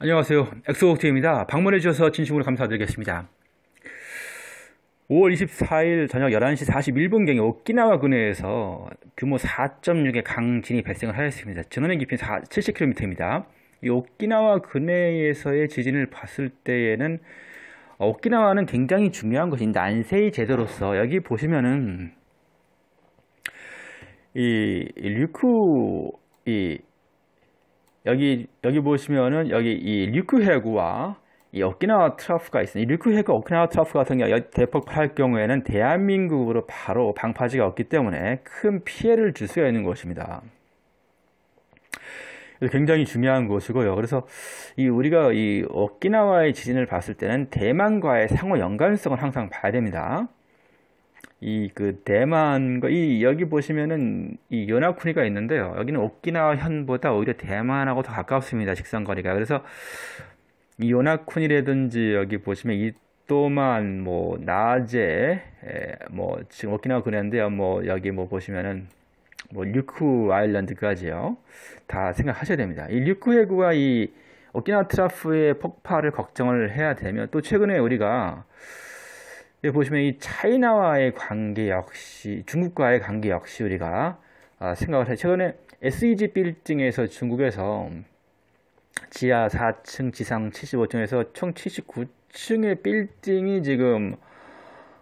안녕하세요. 엑소옥트입니다. 방문해 주셔서 진심으로 감사드리겠습니다. 5월 24일 저녁 11시 41분경에 오키나와 근해에서 규모 4.6의 강진이 발생을 하였습니다. 전원의 깊이는 70km입니다. 이 오키나와 근해에서의 지진을 봤을 때에는 오키나와는 굉장히 중요한 것이 난세의 제도로서 여기 보시면은 이 류쿠 이 여기 여기 보시면은 여기 이 류크해구와 이 오키나와 트라프가 있습니다. 이 류크해구 오키나와 트라프 같은 경우 대폭발할 경우에는 대한민국으로 바로 방파제가 없기 때문에 큰 피해를 줄 수가 있는 것입니다. 굉장히 중요한 것이고요. 그래서 이 우리가 이 오키나와의 지진을 봤을 때는 대만과의 상호 연관성을 항상 봐야 됩니다. 이그 대만과 이 여기 보시면은 이 연합군이가 있는데요. 여기는 오키나와 현보다 오히려 대만하고 더 가깝습니다. 직선 거리가. 그래서 이요나쿠니라든지 여기 보시면 이 또만 뭐 낮에 에, 뭐 지금 오키나와 그랜데요뭐 여기 뭐 보시면은 뭐 류쿠 아일랜드까지요. 다 생각하셔야 됩니다. 이 류쿠 해구와 이 오키나와 트라프의 폭발을 걱정을 해야 되면 또 최근에 우리가 여 보시면 이 차이나와의 관계 역시 중국과의 관계 역시 우리가 아, 생각을 해. 최근에 SEG 빌딩에서 중국에서 지하 4층, 지상 75층에서 총 79층의 빌딩이 지금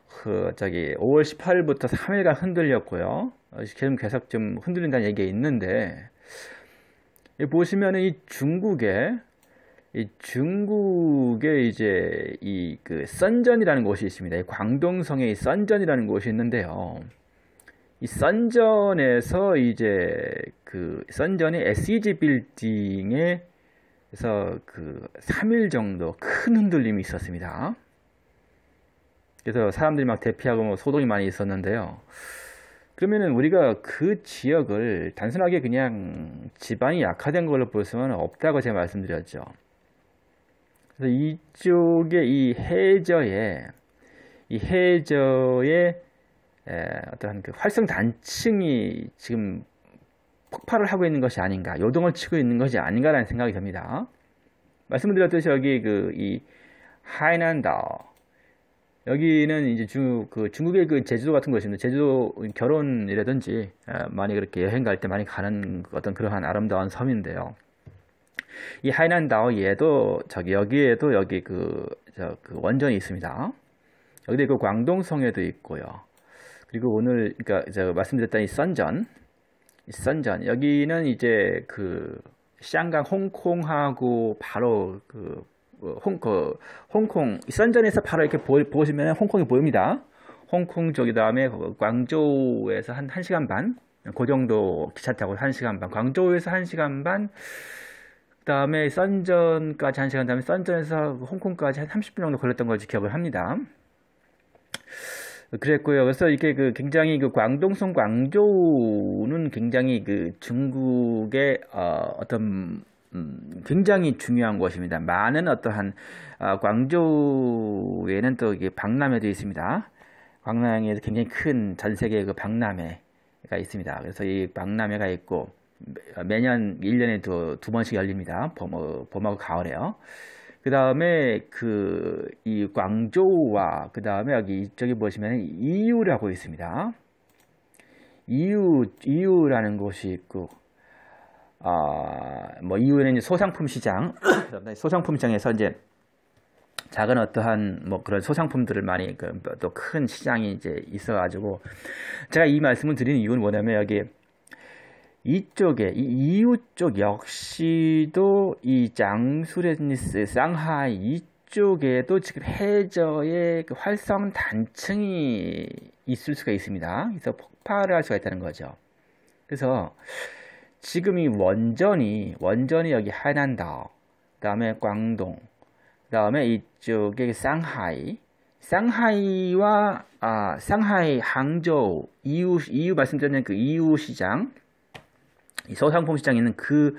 그 저기 5월 18일부터 3일간 흔들렸고요. 어, 지금 계속 좀 흔들린다는 얘기가 있는데 보시면 이 중국의 이 중국에 이제 이 그 선전이라는 곳이 있습니다. 광동성에 이 선전이라는 곳이 있는데요. 이 선전에서 이제 그 선전이 SEG 빌딩에서 그 3일 정도 큰 흔들림이 있었습니다. 그래서 사람들이 막 대피하고 뭐 소동이 많이 있었는데요. 그러면은 우리가 그 지역을 단순하게 그냥 지방이 약화된 걸로 볼 수는 없다고 제가 말씀드렸죠. 그래서 이쪽에 이 해저에 이해저에 에, 어떠한 그 활성 단층이 지금 폭발을 하고 있는 것이 아닌가, 요동을 치고 있는 것이 아닌가라는 생각이 듭니다. 말씀드렸듯이 여기 그 이 하이난다오 여기는 이제 중, 그 중국의 그 제주도 같은 곳인데 제주도 결혼이라든지 많이 그렇게 여행 갈 때 많이 가는 어떤 그러한 아름다운 섬인데요. 이 하이난다오에도 저기 여기에도 여기 그, 저, 그 원전이 있습니다. 여기도 그 광동성에도 있고요. 그리고 오늘 그러니까 제가 말씀드렸던 이 선전, 이 선전 여기는 이제 그시안강 홍콩하고 바로 그 어, 홍, 콩 그 홍콩 선전에서 바로 이렇게 보, 보시면 홍콩이 보입니다. 홍콩 쪽이 다음에 그 광저우에서 한 1시간 반, 그 정도 기차 타고 1시간 반, 광저우에서 1시간 반, 다음에 썬전까지 한시간 다음에 썬전에서 홍콩까지 한 30분 정도 걸렸던 걸 기억을 합니다. 그랬고요. 그래서 이게 그 굉장히 그 광동성 광저우는 굉장히 그 중국의 어, 어떤 음, 굉장히 중요한 곳입니다. 많은 어떠한 어, 아, 광저우에는 또 이게 박람회도 있습니다. 광남에서 굉장히 큰 전 세계 그 박람회가 있습니다. 그래서 이 박람회가 있고 매년 1년에 두, 두 번씩 열립니다. 봄, 어, 봄하고 가을에요. 그 다음에 그 이 광저우와 그 다음에 여기 이쪽에 보시면 이 u 라고 있습니다. 이 u 이 u 라는 곳이 있고 아뭐 EU는 소상품 시장 소상품 시장에서 이제 작은 어떠한 뭐 그런 소상품들을 많이 그 또 큰 시장이 이제 있어가지고 제가 이 말씀을 드리는 이유는 뭐냐면 여기 이쪽에 이 이웃 쪽 역시도 이 장수레니스 상하이 이쪽에도 지금 해저의 그 활성 단층이 있을 수가 있습니다. 그래서 폭발을 할 수가 있다는 거죠. 그래서 지금 이 원전이 원전이 여기 하난다오 그다음에 광동, 그다음에 이쪽에 그 상하이, 상하이와 아 상하이, 항저우 이웃 이웃 말씀드렸는 그 이웃 시장 서상품 시장에 있는 그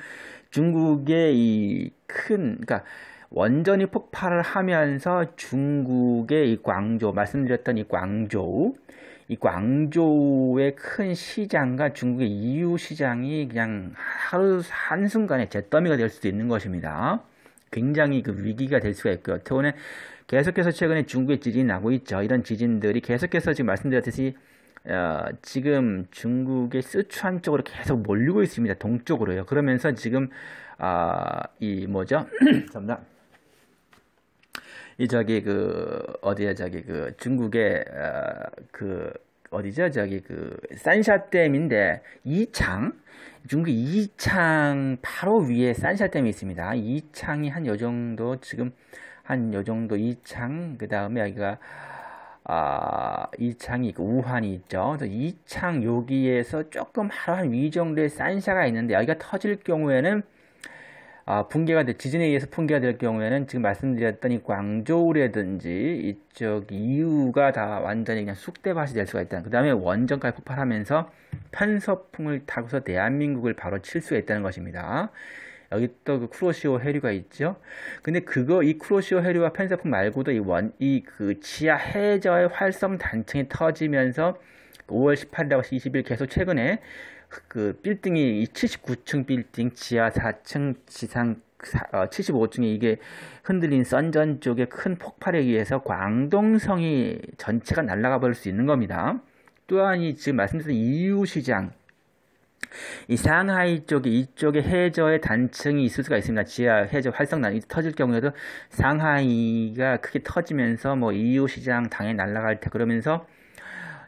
중국의 이 큰, 그러니까 완전히 폭발을 하면서 중국의 이광조 말씀드렸던 이광조우이광조우의큰 시장과 중국의 이 u 시장이 그냥 하루 한순간에 잿더미가 될 수도 있는 것입니다. 굉장히 그 위기가 될 수가 있고요. 태원에 계속해서 최근에 중국의 지진이 나고 있죠. 이런 지진들이 계속해서 지금 말씀드렸듯이 어, 지금 중국의 쓰촨 쪽으로 계속 몰리고 있습니다. 동쪽으로요. 그러면서 지금 아, 이 뭐죠? 잠깐. 이 저기 그 어디야 저기 그 중국의 어, 그 어디죠? 저기 그 산샤댐인데 이창 중국 이창 바로 위에 산샤댐이 있습니다. 이창이 한 요 정도 지금 한 요 정도 이창 그 다음에 여기가 아, 이창이 있고 우한이 있죠. 그래서 이창 여기에서 조금 하루 한 위 정도의 산샤가 있는데 여기가 터질 경우에는 아, 붕괴가 돼 지진에 의해서 붕괴가 될 경우에는 지금 말씀드렸던 이 광저우라든지 이쪽 이유가 다 완전히 그냥 쑥대밭이 될 수가 있다는 그 다음에 원전까지 폭발하면서 편서풍을 타고서 대한민국을 바로 칠 수가 있다는 것입니다. 여기 또 그크로시오 해류가 있죠. 근데 그거 이크로시오 해류와 편서풍 말고도 이 원 이 그 지하 해저의 활성 단층이 터지면서 5월 그 18일하고 20일 계속 최근에 그 빌딩이 79층 빌딩 지하 4층 지상 75층에 어, 이게 흔들린 선전 쪽에 큰 폭발에 의해서 광동성이 전체가 날아가 버릴 수 있는 겁니다. 또한 이 지금 말씀드린 이유시장 이 상하이 쪽이 이쪽에 해저에 단층이 있을 수가 있습니다. 지하 해저 활성난이 터질 경우에도 상하이가 크게 터지면서 뭐 EU 시장 당연 날아갈 때 그러면서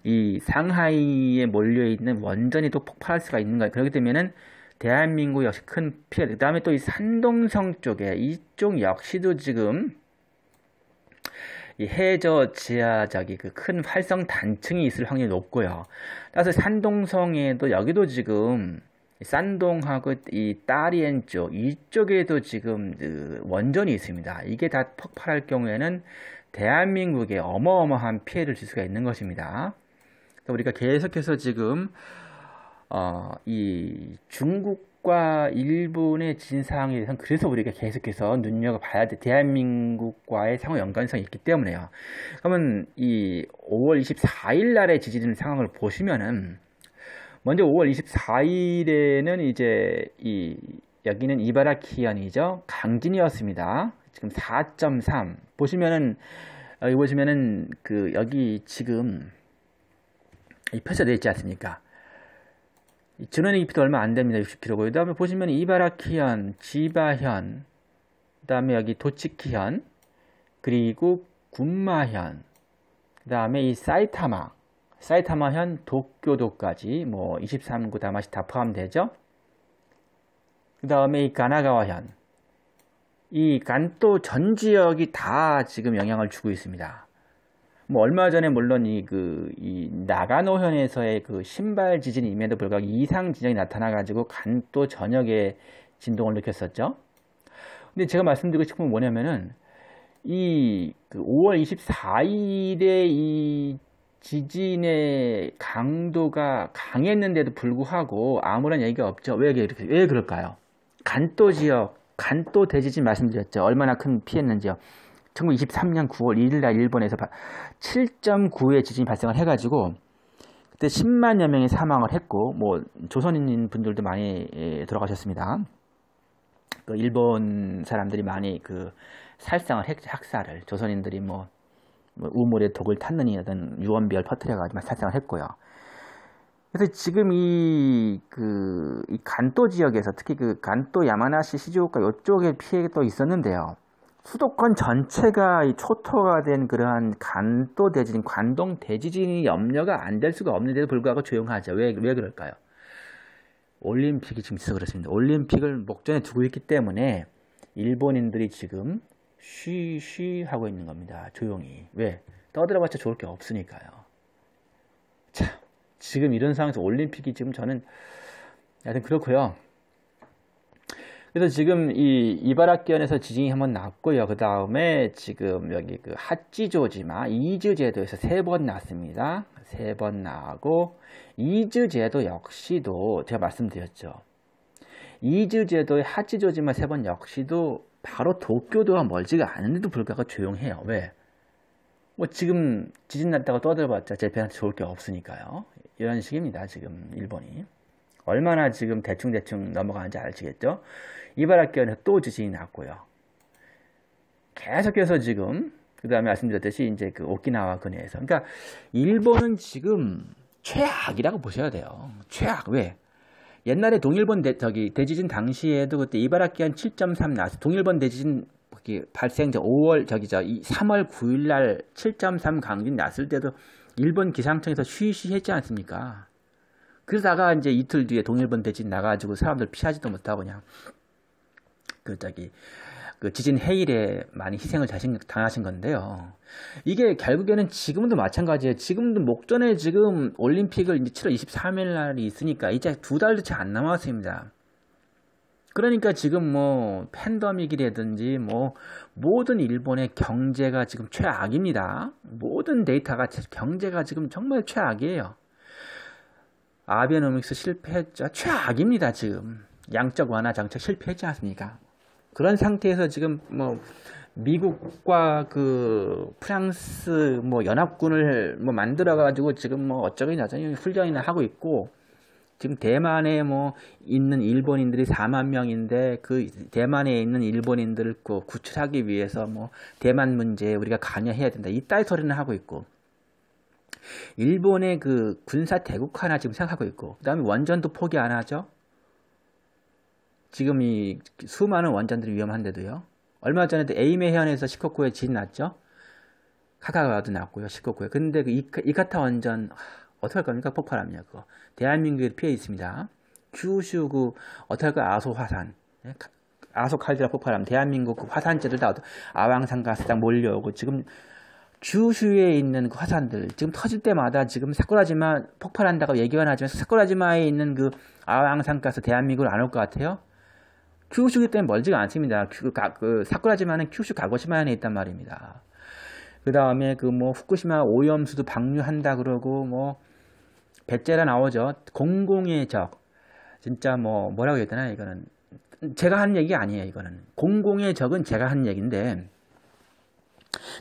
이 상하이에 몰려 있는 원전이 또 폭발할 수가 있는 거예요. 그렇게 되면은 대한민국 역시 큰 피해. 그다음에 또 이 산동성 쪽에 이쪽 역시도 지금 이 해저 지하작이 그큰 활성 단층이 있을 확률이 높고요. 따라서 산동성에도 여기도 지금 산동하고 이 따리엔 쪽 이쪽에도 지금 그 원전이 있습니다. 이게 다 폭발할 경우에는 대한민국에 어마어마한 피해를 줄 수가 있는 것입니다. 우리가 계속해서 지금 어, 이 중국 국가 일본의 진 상황에 대해서는 그래서 우리가 계속해서 눈여겨봐야 돼. 대한민국과의 상호 연관성이 있기 때문에요. 그러면 이 5월 24일 날에 지지되 상황을 보시면은 먼저 5월 24일에는 이제 이 여기는 이바라키현이죠. 강진이었습니다. 지금 4.3 보시면은 여기 보시면은 그 여기 지금 이 표시가 되어 있지 않습니까? 전원의 깊이도 얼마 안 됩니다. 6 0 k m 고요그 다음에 보시면 이바라키현, 지바현, 그 다음에 여기 도치키현, 그리고 군마현, 그 다음에 이 사이타마, 사이타마현 도쿄도까지 뭐 23구 다마시 다 포함되죠. 그 다음에 이 가나가와현, 이 간또 전 지역이 다 지금 영향을 주고 있습니다. 뭐 얼마 전에 물론 이 그 이 나가노현에서의 그 신발 지진임에도 불구하고 이상 지진이 나타나가지고 간또 저녁에 진동을 느꼈었죠. 근데 제가 말씀드리고 싶은 건 뭐냐면은 이 그 5월 24일에 이 지진의 강도가 강했는데도 불구하고 아무런 얘기가 없죠. 왜 이렇게 왜 그럴까요? 간도 지역, 간도 대지진 말씀드렸죠. 얼마나 큰 피했는지요. 1923년 9월 1일 날 일본에서 7.9의 지진이 발생을 해가지고 그때 10만여 명이 사망을 했고 뭐 조선인 분들도 많이 들어가셨습니다. 예, 그 일본 사람들이 많이 그 살상을 핵, 학살을 조선인들이 뭐뭐 뭐 우물에 독을 탔느니 하던 유언비어를 퍼뜨려가지고 살상을 했고요. 그래서 지금 이, 그, 이간토 지역에서 특히 그간토 야마나시 시즈오카 이쪽에 피해가 또 있었는데요. 수도권 전체가 초토가 된 그러한 간도 대지진, 관동 대지진이 염려가 안 될 수가 없는데도 불구하고 조용하죠. 왜, 왜 그럴까요? 올림픽이 지금 있어 그렇습니다. 올림픽을 목전에 두고 있기 때문에 일본인들이 지금 쉬쉬 하고 있는 겁니다. 조용히. 왜? 떠들어봤자 좋을 게 없으니까요. 자, 지금 이런 상황에서 올림픽이 지금 저는 하여튼 그렇고요. 그래서 지금 이 이바라키현에서 지진이 한번 났고요. 그 다음에 지금 여기 그 핫지조지마 이즈 제도에서 세 번 났습니다. 세 번 나고 이즈 제도 역시도 제가 말씀드렸죠. 이즈 제도의 핫지조지마 세 번 역시도 바로 도쿄도와 멀지가 않은데도 불구하고 조용해요. 왜? 뭐 지금 지진 났다고 떠들어봤자 제 배한테 좋을 게 없으니까요. 이런 식입니다. 지금 일본이. 얼마나 지금 대충대충 넘어가는지 아시겠죠? 이바라기는 또 지진이 났고요. 계속해서 지금 그 다음에 말씀드렸듯이 이제 그 오키나와 근해에서 그러니까 일본은 지금 최악이라고 보셔야 돼요. 최악 왜? 옛날에 동일본 대, 저기 대지진 당시에도 그때 이바라키안7.3 나서 동일본 대지진 발생저 5월 저기 저 3월 9일 날7.3 강진 났을 때도 일본 기상청에서 쉬쉬 했지 않습니까? 그러다가 이제 이틀 뒤에 동일본 대진 나가지고 사람들 피하지도 못하고 그냥 그 저기 그 지진 해일에 많이 희생을 당하신 건데요. 이게 결국에는 지금도 마찬가지예요. 지금도 목전에 지금 올림픽을 이제 7월 23일 날이 있으니까 이제 두 달도 채 안 남았습니다. 그러니까 지금 뭐팬덤이기라든지뭐 모든 일본의 경제가 지금 최악입니다. 모든 데이터가 경제가 지금 정말 최악이에요. 아베노믹스 실패했죠. 최악입니다, 지금. 양적 완화 정책 실패했지 않습니까? 그런 상태에서 지금 뭐 미국과 그 프랑스 뭐 연합군을 뭐 만들어 가지고 지금 뭐 어쩌고 저쩌고 훈련이나 하고 있고 지금 대만에 뭐 있는 일본인들이 4만 명인데 그 대만에 있는 일본인들을 그 구출하기 위해서 뭐 대만 문제에 우리가 관여해야 된다. 이딸 소리는 하고 있고 일본의 그 군사 대국화나 지금 생각하고 있고 그 다음에 원전도 포기 안 하죠. 지금 이 수많은 원전들이 위험한데도요. 얼마 전에도 에이메 해안에서 시코쿠에 진 났죠. 카가와도 카 났고요. 시코쿠에. 근데 그 이카타 원전 어떻게 할 겁니까? 폭발합니다. 그거. 대한민국에 피해 있습니다. 규슈 그, 어떻게 할까? 아소 화산. 예? 아소 칼드라 폭발하면 대한민국 그 화산재들 다 아왕산 가스장 몰려오고 지금 주슈에 있는 그 화산들 지금 터질 때마다 지금 사쿠라지마 폭발한다고 얘기만 하지만 사쿠라지마에 있는 그 아왕산 가스 대한민국을 안 올 것 같아요. 큐슈기 때문에 멀지가 않습니다. 큐, 가, 그 사쿠라지마는 큐슈 가고시마 안에 있단 말입니다. 그 다음에 그 뭐 후쿠시마 오염수도 방류한다 그러고 뭐 배째라 나오죠. 공공의 적. 진짜 뭐 뭐라고 해야 되나 이거는 제가 한 얘기 아니에요. 이거는 공공의 적은 제가 한 얘기인데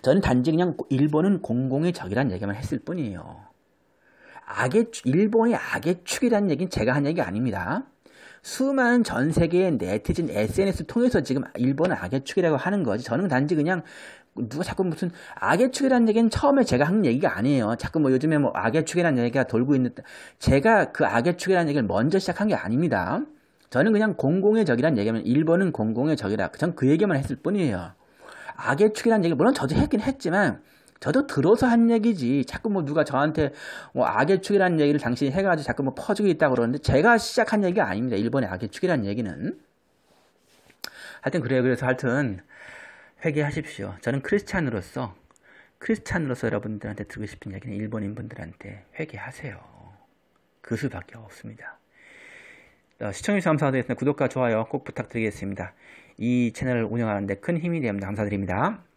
저는 단지 그냥 일본은 공공의 적이라는 얘기만 했을 뿐이에요. 악의 일본의 악의 축이라는 얘기는 제가 한 얘기 아닙니다. 수많은 전 세계의 네티즌 SNS 통해서 지금 일본은 악의 축이라고 하는 거지. 저는 단지 그냥 누가 자꾸 무슨 악의 축이라는 얘기는 처음에 제가 한 얘기가 아니에요. 자꾸 뭐 요즘에 뭐 악의 축이라는 얘기가 돌고 있는데 제가 그 악의 축이라는 얘기를 먼저 시작한 게 아닙니다. 저는 그냥 공공의 적이라는 얘기하면 일본은 공공의 적이라 전그 얘기만 했을 뿐이에요. 악의 축이라는 얘기 물론 저도 했긴 했지만 저도 들어서 한 얘기지. 자꾸 뭐 누가 저한테 뭐 악의 축이라는 얘기를 당신이 해가지고 자꾸 뭐 퍼주고 있다 고 그러는데 제가 시작한 얘기가 아닙니다. 일본의 악의 축이라는 얘기는. 하여튼 그래요. 그래서 하여튼 회개하십시오. 저는 크리스찬으로서 크리스찬으로서 여러분들한테 드리고 싶은 얘기는 일본인 분들한테 회개하세요. 그 수밖에 없습니다. 어, 시청해주셔서 감사드리겠습니다. 구독과 좋아요 꼭 부탁드리겠습니다. 이 채널을 운영하는데 큰 힘이 됩니다. 감사드립니다.